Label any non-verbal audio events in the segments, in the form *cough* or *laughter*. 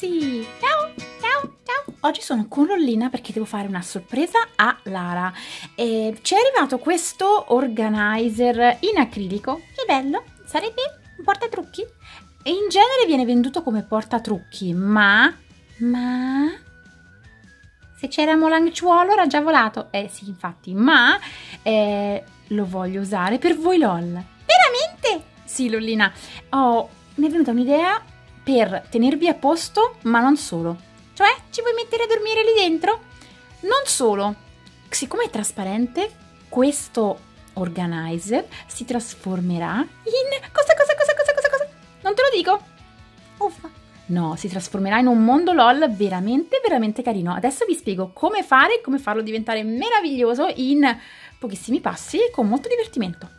ragazzi! Ciao! Ciao! Ciao! Oggi sono con Lollina perché devo fare una sorpresa a Lara. E ci è arrivato questo organizer in acrilico. Che bello! Sarebbe un portatrucchi. E in genere viene venduto come portatrucchi, ma... Ma... Se c'era molanciuolo era già volato. Eh sì, infatti, ma... Eh, lo voglio usare per voi LOL. Veramente? Sì, Lollina. Oh, mi è venuta un'idea per tenervi a posto, ma non solo. Cioè, ci puoi mettere a dormire lì dentro? Non solo. Siccome è trasparente, questo organizer si trasformerà in... Cosa, cosa, cosa, cosa, cosa, cosa? Non te lo dico. Uffa. No, si trasformerà in un mondo LOL veramente, veramente carino. Adesso vi spiego come fare e come farlo diventare meraviglioso in pochissimi passi e con molto divertimento.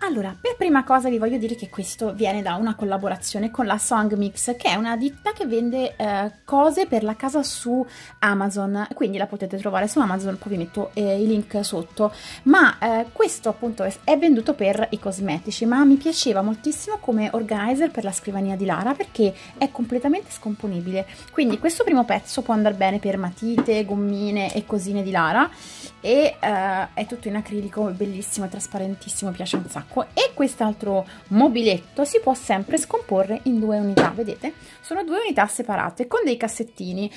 Allora, per prima cosa vi voglio dire che questo viene da una collaborazione con la Song Mix, che è una ditta che vende eh, cose per la casa su Amazon, quindi la potete trovare su Amazon, poi vi metto eh, i link sotto, ma eh, questo appunto è, venduto per i cosmetici, ma mi piaceva moltissimo come organizer per la scrivania di Lara perché è completamente scomponibile, quindi questo primo pezzo può andare bene per matite, gommine e cosine di Lara e eh, è tutto in acrilico, bellissimo, trasparentissimo, piace un sacco attacco e quest'altro mobiletto si può sempre scomporre in due unità, vedete? Sono due unità separate con dei cassettini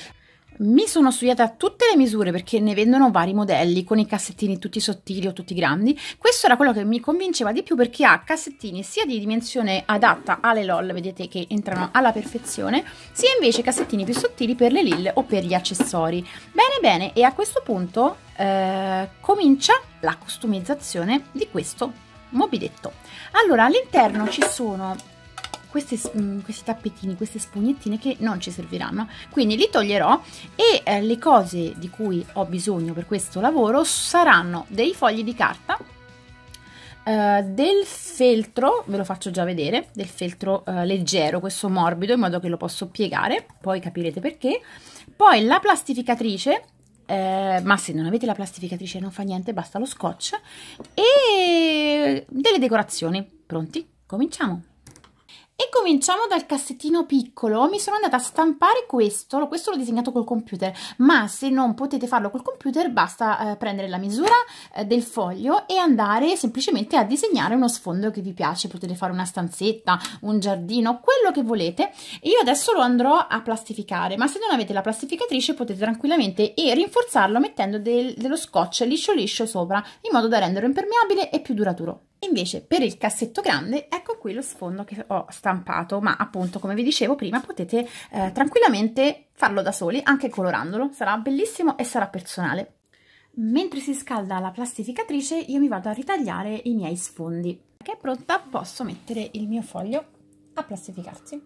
mi sono studiata tutte le misure perché ne vendono vari modelli con i cassettini tutti sottili o tutti grandi. Questo era quello che mi convinceva di più perché ha cassettini sia di dimensione adatta alle LOL, vedete che entrano alla perfezione, sia invece cassettini più sottili per le LIL o per gli accessori. Bene, bene, e a questo punto eh, comincia la customizzazione di questo mobiletto allora all'interno ci sono questi, mm, questi tappetini, queste spugnettine che non ci serviranno quindi li toglierò e eh, le cose di cui ho bisogno per questo lavoro saranno dei fogli di carta eh, del feltro, ve lo faccio già vedere, del feltro eh, leggero, questo morbido, in modo che lo posso piegare, poi capirete perché. Poi la plastificatrice, eh, ma se non avete la plastificatrice non fa niente, basta lo scotch e delle decorazioni. Pronti? Cominciamo! E cominciamo dal cassettino piccolo, mi sono andata a stampare questo, questo l'ho disegnato col computer, ma se non potete farlo col computer basta eh, prendere la misura eh, del foglio e andare semplicemente a disegnare uno sfondo che vi piace, potete fare una stanzetta, un giardino, quello che volete. Io adesso lo andrò a plastificare, ma se non avete la plastificatrice potete tranquillamente e rinforzarlo mettendo del, dello scotch liscio liscio sopra, in modo da renderlo impermeabile e più duraturo. Invece per il cassetto grande ecco qui lo sfondo che ho stampato, ma appunto come vi dicevo prima potete eh, tranquillamente farlo da soli anche colorandolo, sarà bellissimo e sarà personale. Mentre si scalda la plastificatrice io mi vado a ritagliare i miei sfondi. Che è pronta posso mettere il mio foglio a plastificarsi.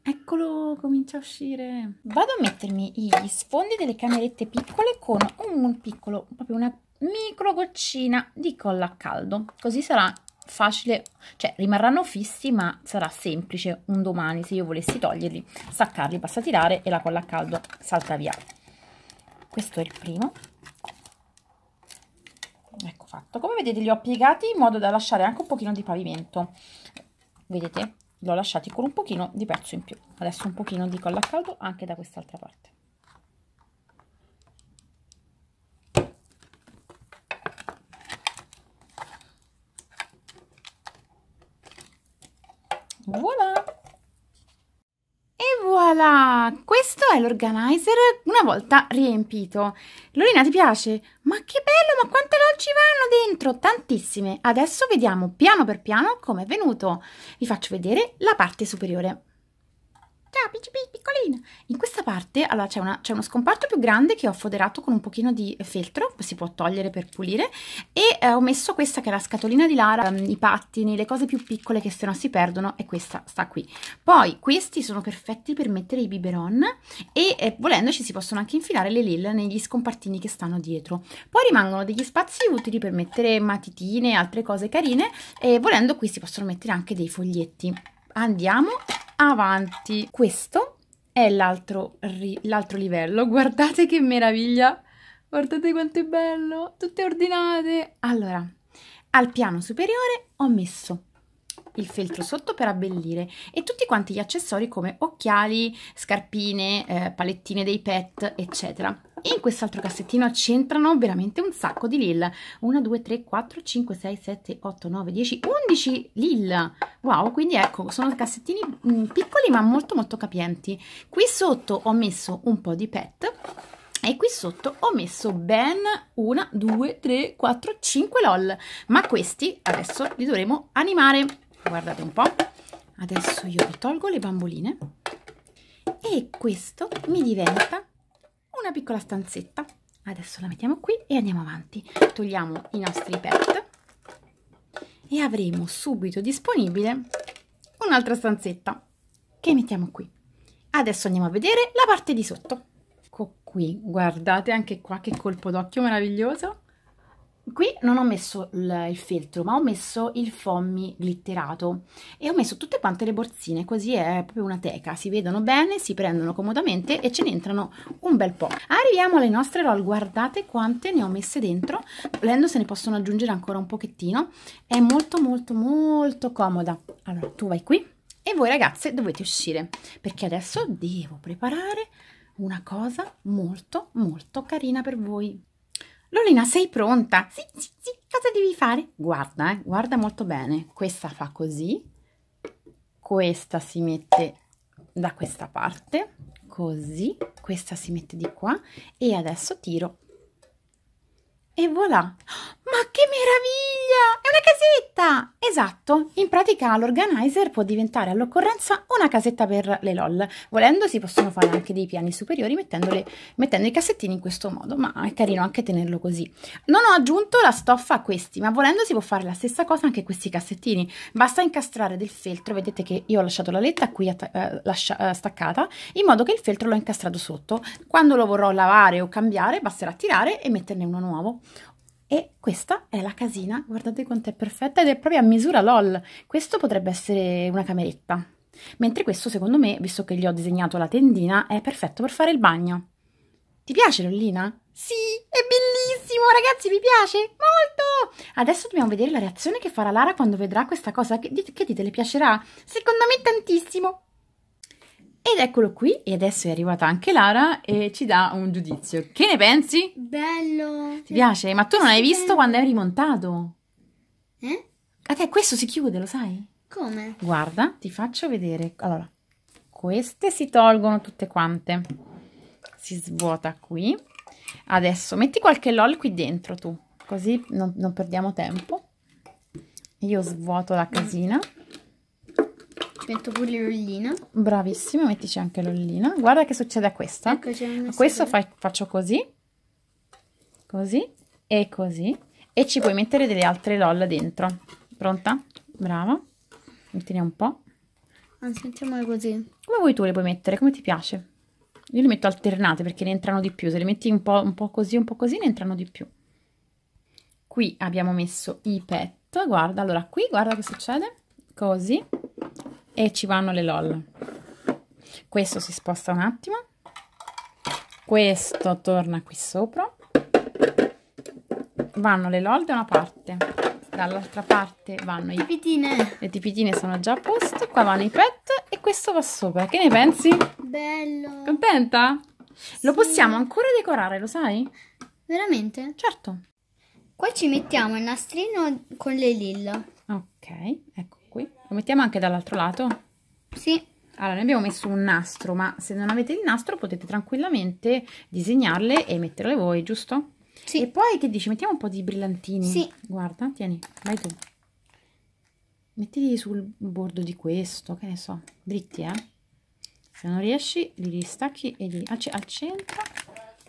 Eccolo, comincia a uscire. Vado a mettermi gli sfondi delle camerette piccole con un piccolo, proprio una micro goccina di colla a caldo così sarà facile cioè rimarranno fissi ma sarà semplice un domani se io volessi toglierli staccarli basta tirare e la colla a caldo salta via questo è il primo ecco fatto come vedete li ho piegati in modo da lasciare anche un pochino di pavimento vedete l'ho lasciati con un pochino di pezzo in più adesso un pochino di colla a caldo anche da quest'altra parte Voilà! E voilà! Questo è l'organizer una volta riempito. Lorina, ti piace? Ma che bello, ma quante dolci vanno dentro? Tantissime! Adesso vediamo piano per piano come è venuto. Vi faccio vedere la parte superiore. Ciao, Picci Picci! parte allora, c'è, uno scomparto più grande che ho foderato con un pochino di feltro, si può togliere per pulire, e eh, ho messo questa che è la scatolina di Lara, ehm, i pattini, le cose più piccole che se no si perdono, e questa sta qui. Poi questi sono perfetti per mettere i biberon e eh, volendoci si possono anche infilare le lille negli scompartini che stanno dietro. Poi rimangono degli spazi utili per mettere matitine, altre cose carine, e volendo qui si possono mettere anche dei foglietti. Andiamo avanti. Questo è l'altro, ri- l'altro livello. *laughs* Guardate che meraviglia! Guardate quanto è bello! Tutte ordinate! Allora, al piano superiore ho messo il feltro sotto per abbellire e tutti quanti gli accessori come occhiali, scarpine, eh, palettine dei pet, eccetera in quest'altro cassettino c'entrano veramente un sacco di lil 1 2 3 4 5 6 7 8 9 10 11 lil wow quindi ecco sono cassettini mm, piccoli ma molto molto capienti qui sotto ho messo un po di pet e qui sotto ho messo ben 1 2 3 4 5 lol ma questi adesso li dovremo animare guardate un po adesso io tolgo le bamboline e questo mi diventa una piccola stanzetta adesso la mettiamo qui e andiamo avanti togliamo i nostri pet e avremo subito disponibile un'altra stanzetta che mettiamo qui adesso andiamo a vedere la parte di sotto ecco qui guardate anche qua che colpo d'occhio meraviglioso qui non ho messo il, feltro ma ho messo il fommi glitterato e ho messo tutte quante le borsine così è proprio una teca si vedono bene si prendono comodamente e ce ne entrano un bel po arriviamo alle nostre roll guardate quante ne ho messe dentro volendo se ne possono aggiungere ancora un pochettino è molto molto molto comoda allora tu vai qui e voi ragazze dovete uscire perché adesso devo preparare una cosa molto molto carina per voi Lolina, sei pronta? Sì, sì, sì. Cosa devi fare? Guarda, eh, guarda molto bene. Questa fa così. Questa si mette da questa parte, così. Questa si mette di qua e adesso tiro. E voilà! Ma che meraviglia! È una casetta! Esatto, in pratica l'organizer può diventare all'occorrenza una casetta per le LOL. Volendo si possono fare anche dei piani superiori mettendo i cassettini in questo modo, ma è carino anche tenerlo così. Non ho aggiunto la stoffa a questi, ma volendo si può fare la stessa cosa anche a questi cassettini. Basta incastrare del feltro, vedete che io ho lasciato la letta qui eh, lascia, eh, staccata, in modo che il feltro l'ho incastrato sotto. Quando lo vorrò lavare o cambiare basterà tirare e metterne uno nuovo. E questa è la casina, guardate quanto è perfetta ed è proprio a misura LOL. Questo potrebbe essere una cameretta, mentre questo secondo me, visto che gli ho disegnato la tendina, è perfetto per fare il bagno. Ti piace Lollina? Sì, è bellissimo ragazzi, mi piace molto! Adesso dobbiamo vedere la reazione che farà Lara quando vedrà questa cosa, che, che dite, le piacerà? Secondo me tantissimo, ed eccolo qui, e adesso è arrivata anche Lara e ci dà un giudizio. Che ne pensi? Bello! Ti piace? Ma tu non hai visto quando è rimontato? Eh? A te questo si chiude, lo sai? Come? Guarda, ti faccio vedere. Allora, queste si tolgono tutte quante. Si svuota qui. Adesso metti qualche LOL qui dentro tu, così non, non perdiamo tempo. Io svuoto la casina. Metto pure l'ollina. Bravissima, mettici anche l'ollina. Guarda che succede a questa. Eccoci, questo fa faccio così, così e così. E ci puoi mettere delle altre LOL dentro. Pronta? Brava. Mettine un po'. Anzi, ah, mettiamole così. Come vuoi tu le puoi mettere, come ti piace. Io le metto alternate perché ne entrano di più. Se le metti un po', un po così, un po' così, ne entrano di più. Qui abbiamo messo i pet. Guarda, allora qui, guarda che succede. Così e ci vanno le LOL. Questo si sposta un attimo, questo torna qui sopra, vanno le LOL da una parte, dall'altra parte vanno i pitine, le tipitine sono già a posto, qua vanno i pet e questo va sopra. Che ne pensi? Bello! Contenta? Sì. Lo possiamo ancora decorare, lo sai? Veramente? Certo. Qua ci mettiamo il nastrino con le lilla. Ok, ecco qui lo mettiamo anche dall'altro lato sì allora ne abbiamo messo un nastro ma se non avete il nastro potete tranquillamente disegnarle e metterle voi giusto? Sì. E poi che dici? Mettiamo un po' di brillantini. Sì. Guarda, tieni, vai tu. Mettili sul bordo di questo, che ne so, dritti, eh. Se non riesci, li ristacchi e li al, al centro,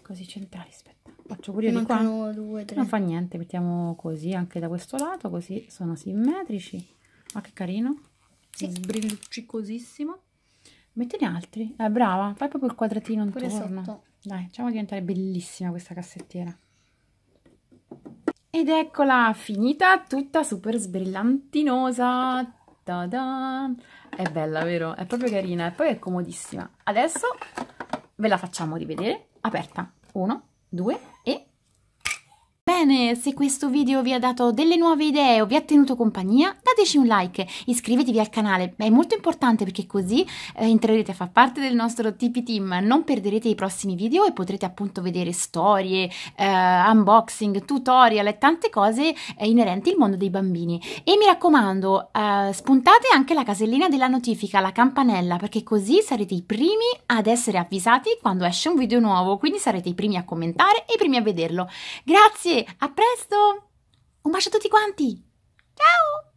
così centrali, aspetta. Faccio pure io di qua. Due, non fa niente, mettiamo così anche da questo lato, così sono simmetrici ma ah, che carino sì. sbrilluccicosissimo mettene altri eh, brava fai proprio il quadratino intorno sotto. dai facciamo diventare bellissima questa cassettiera ed eccola finita tutta super sbrillantinosa Ta -da! è bella vero è proprio carina e poi è comodissima adesso ve la facciamo rivedere aperta 1 2 e Bene, se questo video vi ha dato delle nuove idee o vi ha tenuto compagnia, dateci un like, iscrivetevi al canale, è molto importante perché così eh, entrerete a far parte del nostro TP Team, non perderete i prossimi video e potrete appunto vedere storie, eh, unboxing, tutorial e tante cose eh, inerenti al mondo dei bambini. E mi raccomando, eh, spuntate anche la casellina della notifica, la campanella, perché così sarete i primi ad essere avvisati quando esce un video nuovo, quindi sarete i primi a commentare e i primi a vederlo. Grazie! A presto! Un bacio a tutti quanti! Ciao!